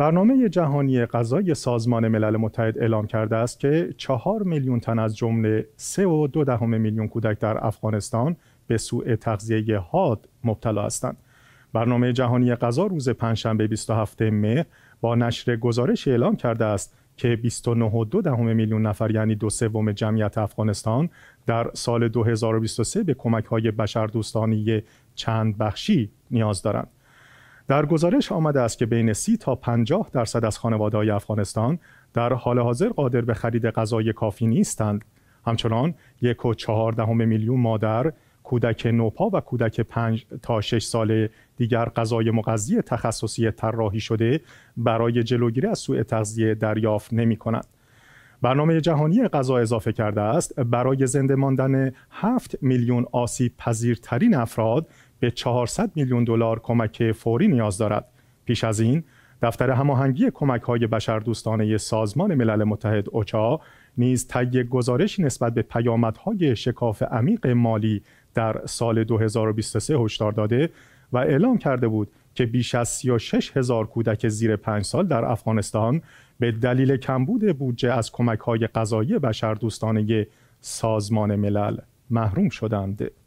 برنامه جهانی غذای سازمان ملل متحد اعلام کرده است که چهار میلیون تن از جمله دو دهم میلیون کودک در افغانستان به سوء تغذیه حاد مبتلا هستند. برنامه جهانی غذا روز پنجشنبه 27 مه با نشر گزارش اعلام کرده است که 29.2 دهم میلیون نفر یعنی دو سوم جمعیت افغانستان در سال 2023 به کمک های بشردوستانی چند بخشی نیاز دارند. در گزارش آمده است که بین 30 تا 50 درصد از خانواده‌های افغانستان در حال حاضر قادر به خرید غذای کافی نیستند. همچنان یک و چهار میلیون مادر کودک نوپا و کودک 5 تا 6 ساله دیگر غذای مغذی تخصصی طراحی شده برای جلوگیری از سوء تغذیه دریافت نمی برنامه جهانی غذا اضافه کرده است برای زنده ماندن 7 میلیون آسیب پذیرترین افراد به 400 میلیون دلار کمک فوری نیاز دارد پیش از این دفتر هماهنگی کمک های بشردوستانه سازمان ملل متحد اوچا نیز طی گزارشی نسبت به پیامدهای شکاف عمیق مالی در سال 2023 هشدار داده و اعلام کرده بود که بیش از 36 هزار کودک زیر 5 سال در افغانستان به دلیل کمبود بودجه از کمک‌های غذایی بشردوستانه سازمان ملل محروم شدند.